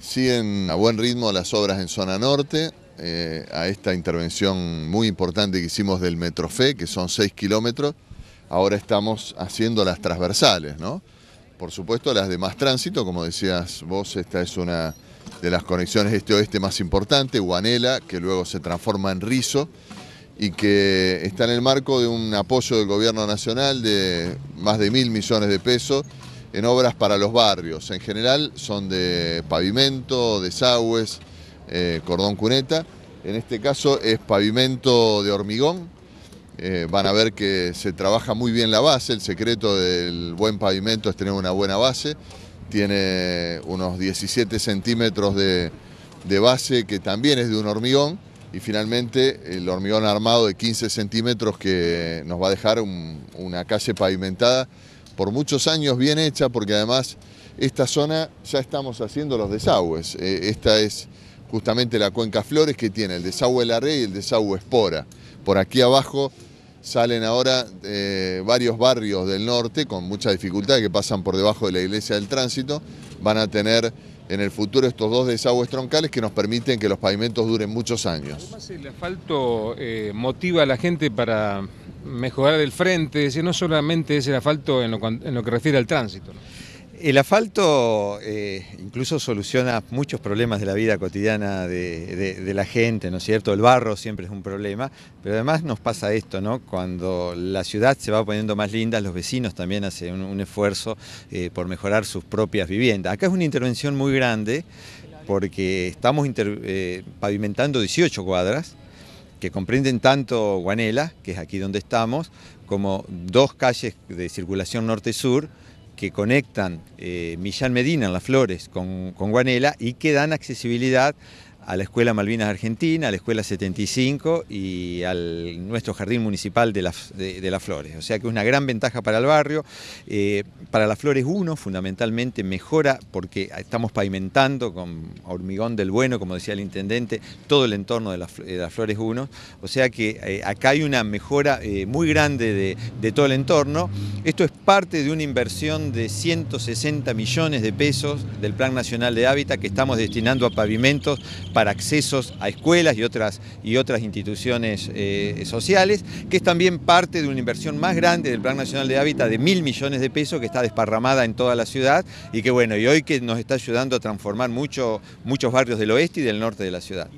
Siguen a buen ritmo las obras en zona norte, eh, a esta intervención muy importante que hicimos del Metrofe, que son 6 kilómetros, ahora estamos haciendo las transversales, ¿no? Por supuesto las de más tránsito, como decías vos, esta es una de las conexiones este-oeste más importante, Guanela, que luego se transforma en Rizo, y que está en el marco de un apoyo del Gobierno Nacional de más de mil millones de pesos, en obras para los barrios. En general son de pavimento, desagües, eh, cordón cuneta. En este caso es pavimento de hormigón. Eh, van a ver que se trabaja muy bien la base. El secreto del buen pavimento es tener una buena base. Tiene unos 17 centímetros de, base que también es de un hormigón. Y finalmente el hormigón armado de 15 centímetros que nos va a dejar una calle pavimentada por muchos años bien hecha, porque además esta zona ya estamos haciendo los desagües. Eh, esta es justamente la cuenca Flores que tiene el desagüe la y el desagüe Espora. Por aquí abajo salen ahora eh, varios barrios del norte con mucha dificultad que pasan por debajo de la iglesia del tránsito. Van a tener en el futuro estos dos desagües troncales que nos permiten que los pavimentos duren muchos años. Además el asfalto eh, motiva a la gente para mejorar el frente, no solamente es el asfalto en lo, en lo que refiere al tránsito. El asfalto eh, incluso soluciona muchos problemas de la vida cotidiana de, la gente, ¿no es cierto? El barro siempre es un problema, pero además nos pasa esto, ¿no? Cuando la ciudad se va poniendo más linda, los vecinos también hacen un, esfuerzo eh, por mejorar sus propias viviendas. Acá es una intervención muy grande porque estamos eh, pavimentando 18 cuadras, que comprenden tanto Guanela, que es aquí donde estamos, como dos calles de circulación norte-sur que conectan eh, Millán Medina en Las Flores con Guanela y que dan accesibilidad a la Escuela Malvinas Argentina, a la Escuela 75 y a nuestro Jardín Municipal de, de, las Flores. O sea que es una gran ventaja para el barrio. Eh, para las Flores 1, fundamentalmente, mejora porque estamos pavimentando con hormigón del bueno, como decía el intendente, todo el entorno de, las Flores 1. O sea que eh, acá hay una mejora eh, muy grande de todo el entorno. Esto es parte de una inversión de 160 millones de pesos del Plan Nacional de Hábitat que estamos destinando a pavimentos para accesos a escuelas y otras, y otras instituciones eh, sociales, que es también parte de una inversión más grande del Plan Nacional de Hábitat de mil millones de pesos que está desparramada en toda la ciudad y que bueno, y hoy que nos está ayudando a transformar muchos barrios del oeste y del norte de la ciudad.